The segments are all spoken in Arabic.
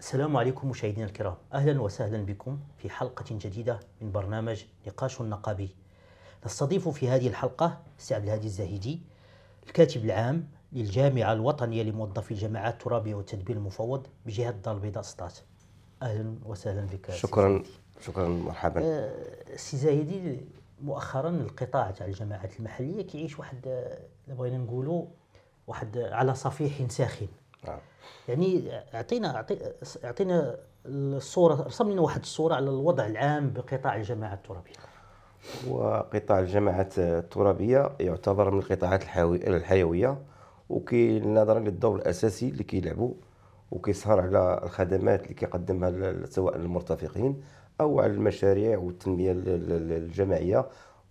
السلام عليكم مشاهدينا الكرام اهلا وسهلا بكم في حلقه جديده من برنامج نقاش نقابي نستضيف في هذه الحلقه السي عبد الهادي الزاهدي الكاتب العام للجامعه الوطنيه لموظفي الجماعات الترابيه والتدبير المفوض بجهه الدار البيضاء سطات اهلا وسهلا بك شكرا شكرا مرحبا السي آه، سي زاهدي مؤخرا القطاع تاع الجماعات المحليه كيعيش واحد آه، بغينا نقولوا واحد على صفيح ساخن آه. يعني اعطينا اعطينا الصوره رسم لنا واحد الصوره على الوضع العام بقطاع الجماعه الترابيه وقطاع الجماعات الترابيه يعتبر من القطاعات الحيويه وكي نظرا للدور الاساسي اللي كيلعبوا وكيسهر على الخدمات اللي كيقدمها سواء للمرتفقين او على المشاريع والتنميه الجماعيه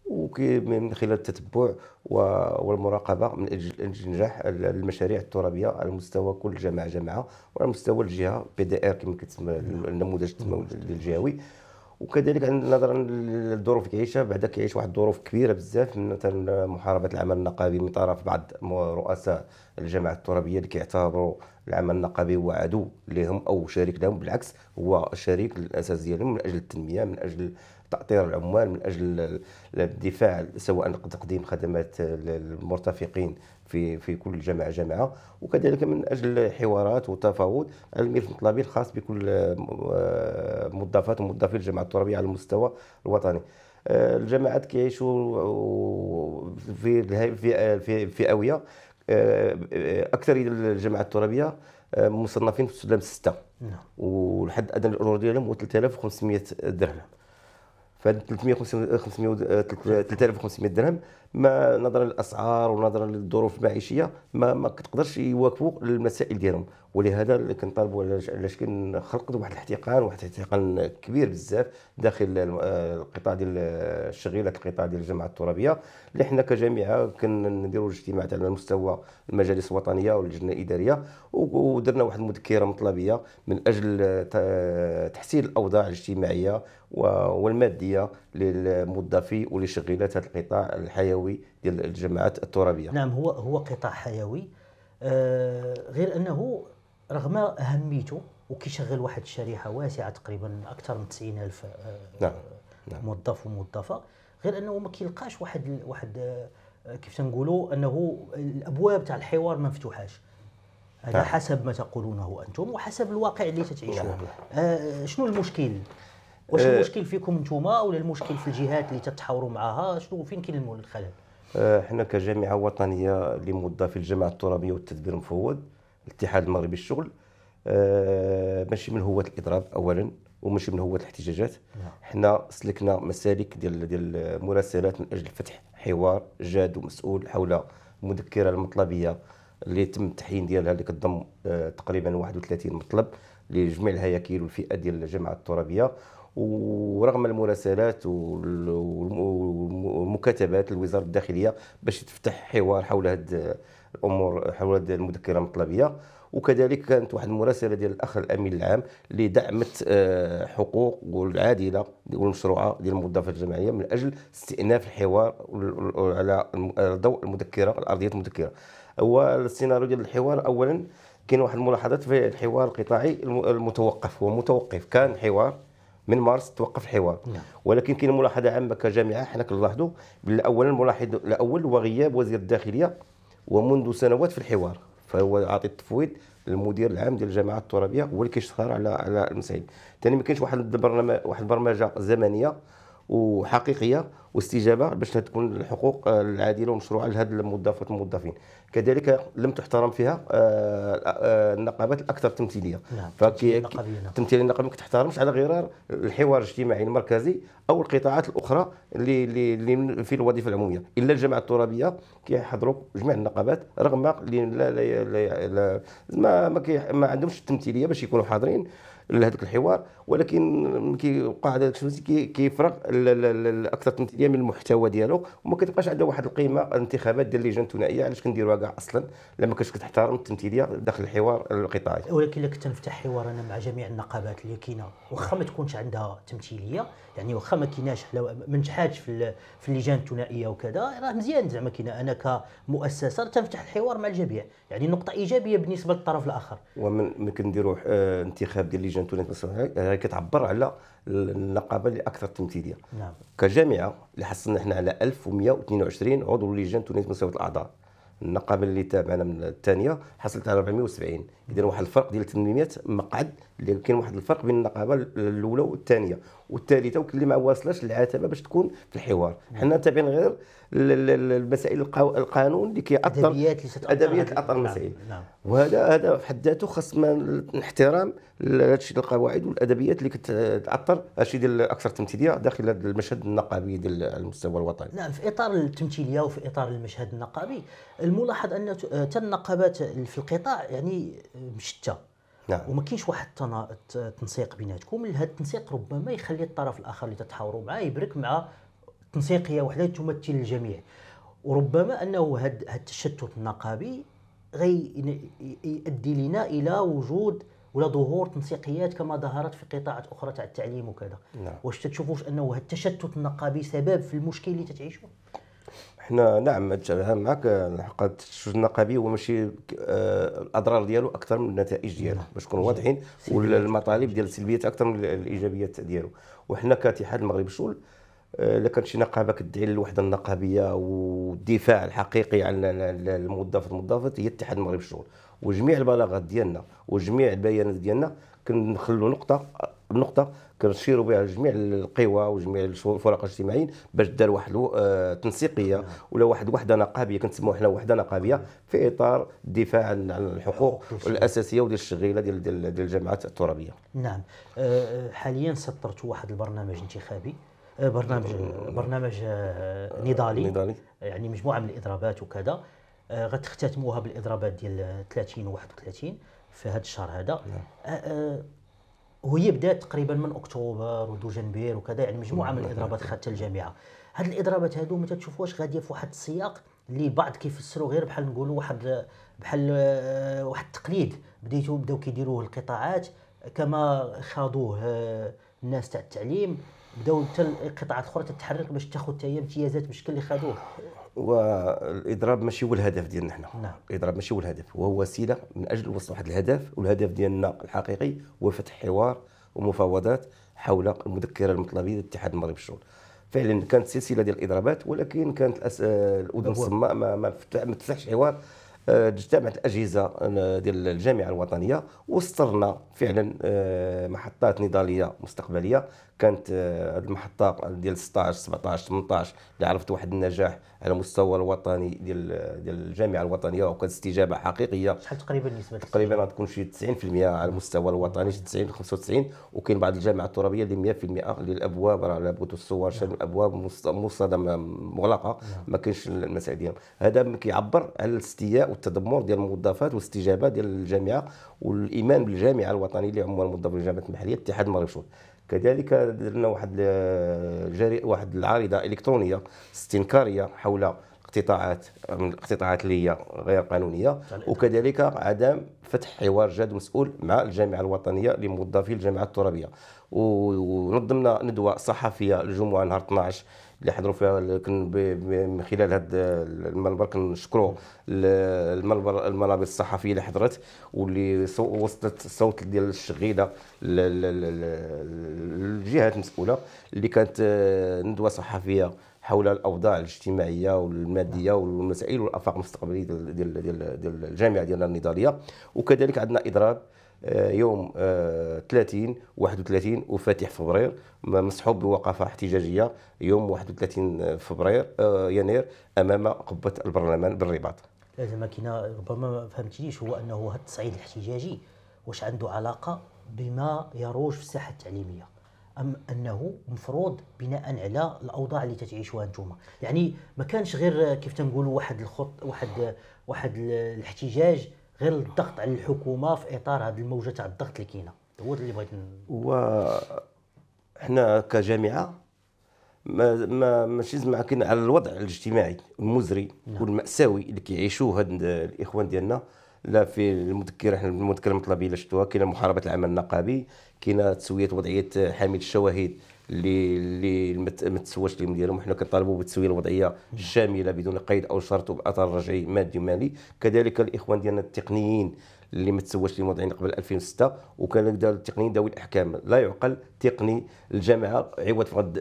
ومن خلال التتبع والمراقبه من اجل نجاح المشاريع الترابيه على مستوى كل جامعه جامعه وعلى مستوى الجهه بي دي ار كما كتسمى النموذج التنموي الجهوي وكذلك نظرا للظروف اللي كيعيشها بعدا كيعيش واحد الظروف كبيره بزاف مثلا محاربه العمل النقابي من طرف بعض رؤساء الجامعه الترابيه اللي كيعتبروا العمل النقابي هو عدو لهم او شريك لهم بالعكس هو الشريك الاساسي لهم من اجل التنميه من اجل تأطير العمال من أجل الدفاع سواء تقديم خدمات للمرتفقين في في كل جامعة جامعة وكذلك من أجل حوارات وتفاوض على الملف الطلابي الخاص بكل آه، موظفات وموظفي الجامعة الترابية على المستوى الوطني. آه، الجامعات كيعيشوا في في في فئويه آه، أكثر الجامعه الترابيه مصنفين في السلم نعم ولحد ادنى الاجور ديالهم هو 3500 درهم فهاد 350 3500 درهم ما نظرا للاسعار ونظرا للظروف المعيشيه ما, ما كتقدرش يواكبوا المسائل ديالهم ولهذا كنطالبوا على شكل خلق واحد الاحتقان واحد الاحتقان كبير بزاف داخل القطاع ديال الشغيلات القطاع ديال الجامعه الترابيه اللي حنا كجامعه كنديروا الاجتماعات على مستوى المجالس الوطنيه واللجنه الاداريه ودرنا واحد المذكره مطلبيه من اجل تحسين الاوضاع الاجتماعيه والماديه للموظفين ولشغيلات هذا القطاع الحيوي الحيوي ديال الجماعات الترابيه نعم هو هو قطاع حيوي آه غير انه رغم اهميته وكيشغل واحد الشريحه واسعه تقريبا اكثر من 90000 آه نعم. نعم. موظف وموظفه غير انه ما كيلقاش واحد واحد آه، كيف تنقولوا انه الابواب تاع الحوار ما مفتوحاش هذا نعم. حسب ما تقولونه انتم وحسب الواقع اللي تتعيشوه نعم. نعم. آه شنو المشكل واش آه. المشكل فيكم نتوما ولا المشكل في الجهات اللي تتحاوروا معها شنو فين كاين الخلل احنا آه، كجامعه وطنيه لمده في الجامعه الترابيه والتدبير المفوض الاتحاد المغربي للشغل آه، ماشي من هواة الاضراب اولا وماشي من هواة الاحتجاجات نعم. حنا سلكنا مسالك ديال ديال المراسلات من اجل فتح حوار جاد ومسؤول حول المذكره المطلبيه اللي تم التحيين ديالها اللي كتضم تقريبا 31 مطلب لجميع الهياكل والفئه ديال الجامعه الترابيه ورغم المراسلات والمكاتبات لوزاره الداخليه باش تفتح حوار حول هذه الامور حول هذه المذكره المطلبيه وكذلك كانت واحد المراسله ديال الاخ الامين العام اللي دعمت آه، حقوق والعادله والمشروعه ديال الموظفات الجماعيه من اجل استئناف الحوار على ضوء المذكره الارضيه المذكره هو السيناريو ديال الحوار اولا كاين واحد الملاحظات في الحوار القطاعي المتوقف هو متوقف كان حوار من مارس توقف الحوار نعم. ولكن كاين ملاحظه عامه كجامعه حنا كنلاحظوا اولا الملاحظ الاول هو غياب وزير الداخليه ومنذ سنوات في الحوار فهو عاطي التفويض المدير العام ديال الجامعه الترابيه هو اللي كيشتغل على على المسائل ثاني ما كاينش واحد البرنامج واحد البرمجه زمنيه وحقيقيه واستجابه باش تكون الحقوق آه، العادله ومشروعه لهاد الموظفات والموظفين كذلك لم تحترم فيها آه، آه، النقابات الاكثر تمثيليه نعم التمثيليه نعم. النقابيه ما تحترمش على غرار الحوار الاجتماعي المركزي او القطاعات الاخرى اللي اللي في الوظيفه العموميه الا الجماعه الترابيه كيحضروا جميع النقابات رغم لا ما ما عندهمش التمثيليه باش يكونوا حاضرين لهذاك الحوار ولكن كي هذا هذاك الشيء كيفرغ الاكثر تمثيليه من المحتوى ديالو وما كتبقاش عندها واحد القيمه الانتخابات ديال اللجان الثنائيه علاش كنديروها كاع اصلا لما كانتش كتحترم التمثيليه داخل الحوار القطاعي ولكن الا كنت نفتح حوار انا مع جميع النقابات اللي كاينه واخا ما تكونش عندها تمثيليه يعني واخا ما كيناش ما نجحاتش في, في اللجان الثنائيه وكذا راه مزيان زعما كاينه انا كمؤسسه تنفتح الحوار مع الجميع يعني نقطه ايجابيه بالنسبه للطرف الاخر ومن كنديروا آه، انتخاب ديال اللجان لجان تونس هي كتعبر على النقابه اللي اكثر تمثيليه نعم. كجامعه اللي حصلنا احنا على 1122 عضو لجان تونس مساويه الاعضاء النقابه اللي تابعنا من الثانيه حصلت على 470 اذا واحد الفرق ديال 800 مقعد اللي كاين واحد الفرق بين النقابه الاولى والثانيه والثالثه وكل ما واصلش العتبه باش تكون في الحوار حنا تابعين غير المسائل القانون اللي كيأثر ادبيات اللي تاثر نعم، المسائل نعم. وهذا هذا في حد ذاته خاص احترام هادشي القواعد والادبيات اللي كتاثر هادشي ديال اكثر تمثيليه داخل المشهد النقابي ديال المستوى الوطني نعم في اطار التمثيليه وفي اطار المشهد النقابي الملاحظ ان حتى النقابات آه، في القطاع يعني مشتة نعم. وما كاينش واحد التنسيق بيناتكم هذا التنسيق ربما يخلي الطرف الاخر اللي تتحاوروا معاه يبرك مع تنسيقيه وحده تمثل الجميع وربما انه هذا التشتت النقابي غي يؤدي لنا الى وجود ولا ظهور تنسيقيات كما ظهرت في قطاعات اخرى تاع التعليم وكذا نعم. واش تتشوفوش انه هذا التشتت النقابي سبب في المشكل اللي تتعيشوه احنا نعم معك حق الشجن النقابي هو ماشي آه، الاضرار ديالو اكثر من النتائج ديالو نعم. باش نكونوا واضحين والمطالب ديال السلبيات اكثر من الايجابيات ديالو وحنا كاتحاد المغرب الشول آه، الا كانت شي نقابه كتدعي للوحده النقابيه والدفاع الحقيقي عن الموظف والموظفات هي اتحاد المغرب الشغل وجميع البلاغات ديالنا وجميع البيانات ديالنا كنخلوا نقطه نقطة كنشيروا بها جميع القوى وجميع الفرق الاجتماعيين باش دار واحد آه، تنسيقيه ولا واحد وحده نقابيه كنسموها حنا وحده نقابيه في اطار الدفاع عن الحقوق الاساسيه وديال الشغيله ديال ديال الجامعات الترابيه. نعم آه، حاليا سطرت واحد البرنامج انتخابي آه، برنامج برنامج نضالي نضالي يعني مجموعه من الاضرابات وكذا غتختتموها بالاضرابات ديال 30 و 31 في هذا الشهر هذا نعم. وهي بدات تقريبا من اكتوبر ودو جنبير وكذا يعني مجموعه من نعم. الاضرابات خدتها الجامعه هاد الاضرابات هادو ما تتشوفوهاش غاديه في واحد السياق اللي بعض كيفسروا غير بحال نقولوا واحد بحال آه، واحد التقليد بديتو بداو كيديروه القطاعات كما خاضوه آه، الناس تاع التعليم بداو حتى القطاعات الاخرى تتحرك باش تاخذ حتى هي امتيازات بشكل اللي خادوه والاضراب ماشي هو الهدف ديالنا حنا نعم. الاضراب ماشي هو الهدف هو وسيله من اجل وصل واحد الهدف والهدف ديالنا الحقيقي هو فتح حوار ومفاوضات حول المذكره المطلبيه للاتحاد المغربي للشغل فعلا كانت سلسله ديال الاضرابات ولكن كانت الاذن الصماء ما ما فتحش حوار اجتمعت الاجهزه ديال الجامعه الوطنيه وصرنا فعلا آه، محطات نضاليه مستقبليه كانت آه، المحطه ديال 16 17 18 اللي عرفت واحد النجاح على المستوى الوطني ديال آه، ديال الجامعه الوطنيه وكانت استجابه حقيقيه شحال تقريبا النسبه تقريبا غتكون شي 90% على المستوى الوطني 90 95 وكاين بعض الجامعات الترابيه اللي 100% اللي الابواب راه بوت الصور شحال من الابواب مصطدمه مغلقه نعم. ما كاينش المسائل ديالهم هذا كيعبر على الاستياء والتدمر ديال الموظفات والاستجابه ديال الجامعه والايمان بالجامعه الوطنيه اللي هما الموظفين الجامعات المحليه اتحاد المغرب كذلك درنا واحد واحد العارضه الكترونيه استنكاريه حول اقتطاعات من الاقتطاعات اللي هي غير قانونيه يعني وكذلك عدم فتح حوار جاد ومسؤول مع الجامعه الوطنيه لموظفي الجامعه الترابيه ونظمنا ندوه صحفيه الجمعه نهار 12 اللي حضروا فيها كن من خلال هذا المنبر كنشكروا المنبر المنابر الصحفيه اللي حضرت واللي وصلت الصوت ديال الشغيله للجهات المسؤوله اللي كانت آه، ندوه صحفيه حول الاوضاع الاجتماعيه والماديه والمسائل والافاق المستقبليه ديال ديال ديال الجامعه ديالنا النضاليه وكذلك عندنا اضراب آه، يوم 30 آه، 31 وفاتح فبراير مصحوب بوقفه احتجاجيه يوم 31 آه، فبراير يناير امام قبه البرلمان بالرباط. زعما كاين ربما ما فهمتنيش هو انه هذا التصعيد الاحتجاجي واش عنده علاقه بما يروج في الساحه التعليميه ام انه مفروض بناء على الاوضاع اللي تتعيشوها انتم يعني ما كانش غير كيف تنقولوا واحد الخط واحد واحد الاحتجاج غير الضغط على الحكومه في اطار هذه الموجه تاع الضغط اللي كاينه هو اللي بغيت هو حنا كجامعه ما ما ماشي زعما كاين على الوضع الاجتماعي المزري نعم. والماساوي اللي كيعيشوه هاد الاخوان ديالنا لا في المذكره حنا المذكره المطلبيه اللي شفتوها كاينه محاربه العمل النقابي كاينه تسويه وضعيه حامل الشواهد اللي اللي ما تسواش اليوم ديالهم حنا كنطالبوا بتسويه الوضعيه الشامله بدون قيد او شرط باثر رجعي مادي ومالي كذلك الاخوان ديالنا التقنيين اللي ما تسواش للموضوعين قبل 2006 وكان دار التقني ذوي الاحكام لا يعقل تقني الجامعه عوض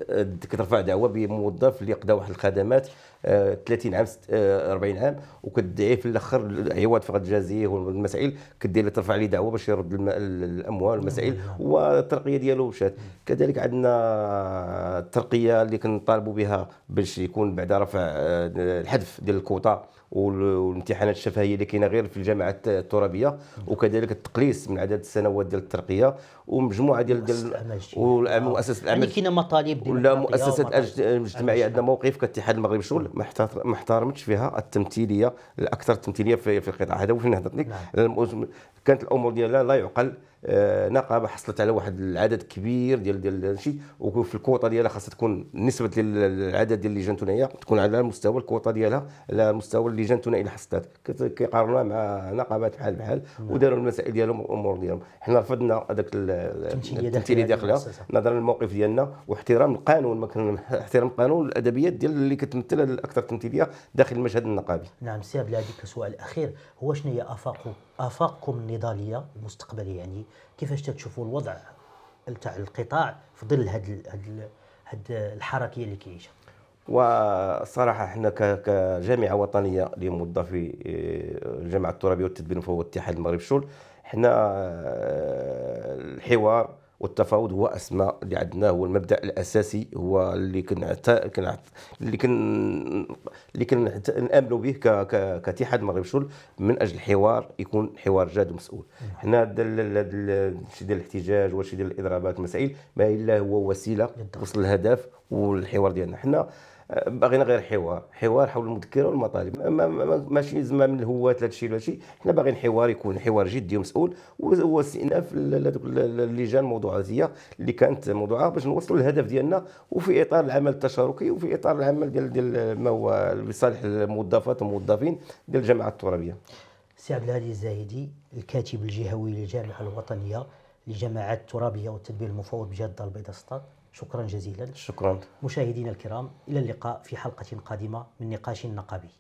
كترفع دعوه بموظف اللي قدا واحد الخدمات 30 آه، عام 40 آه، عام وكدعي في الاخر عوض فقط الجزائيه والمسائل كدير ترفع عليه دعوه باش يرد الاموال والمسائل والترقيه ديالو مشات كذلك عندنا الترقيه اللي كنطالبوا بها باش يكون بعد رفع آه، الحذف ديال الكوطه والامتحانات الشفهيه اللي كاينه غير في الجامعات الترابيه وكذلك التقليص من عدد السنوات ديال الترقيه ومجموعه ديال ديال ومؤسسه الاعمال يعني كاينه مطالب ولا مؤسسات الاجتماعيه عندنا موقف كاتحاد المغرب الشغل ما احترمتش فيها التمثيليه الاكثر تمثيليه في القطاع هذا هو فين هضرت نعم. لك كانت الامور ديالها لا يعقل نقابه حصلت على واحد العدد كبير ديال ديال هادشي وفي الكوطه ديالها خاصها تكون نسبه العدد ديال اللجان الثنائيه تكون على مستوى الكوطه ديالها على مستوى اللجان الثنائيه اللي حصلت كيقارنوها مع نقابات بحال بحال نعم. وداروا المسائل ديالهم والامور ديالهم حنا رفضنا هذاك التمثيليه داخلها نظرا للموقف ديالنا واحترام القانون ما كان احترام القانون والادبيات ديال اللي كتمثل الاكثر تمثيليه داخل المشهد النقابي نعم سي عبد العزيز كسؤال اخير هو شنو هي افاقه افاقكم النضاليه المستقبليه يعني كيفاش تتشوفوا الوضع تاع القطاع في ظل هاد هاد هاد الحركيه اللي كيعيشها والصراحه حنا كجامعه وطنيه لموظفي آه، الجامعه الترابيه والتدبير المفوض الاتحاد المغرب الشول احنا آه، الحوار والتفاوض هو اسماء اللي عندنا هو المبدا الاساسي هو اللي كنعت اللي كن اللي كنامنوا به كاتحاد المغرب الشغل من اجل الحوار يكون حوار جاد ومسؤول حنا الشيء ديال الاحتجاج وشي ديال الاضرابات المسائل ما الا هو وسيله توصل الهدف والحوار ديالنا حنا باغينا غير حوار حوار حول المذكره والمطالب ما ماشي زعما من الهوات لا شيء ولا شيء حنا باغيين حوار يكون حوار جدي ومسؤول واستئناف لهذوك اللجان الموضوعاتيه اللي كانت موضوعه باش نوصلوا للهدف ديالنا وفي اطار العمل التشاركي وفي اطار العمل ديال ديال ما هو لصالح الموظفات والموظفين ديال الجامعه الترابيه سي عبد الهادي الزاهدي الكاتب الجهوي للجامعه الوطنيه للجماعات الترابيه والتدبير المفوض بجده البيضاء سطات شكرا جزيلا شكرا مشاهدينا الكرام إلى اللقاء في حلقة قادمة من نقاش نقابي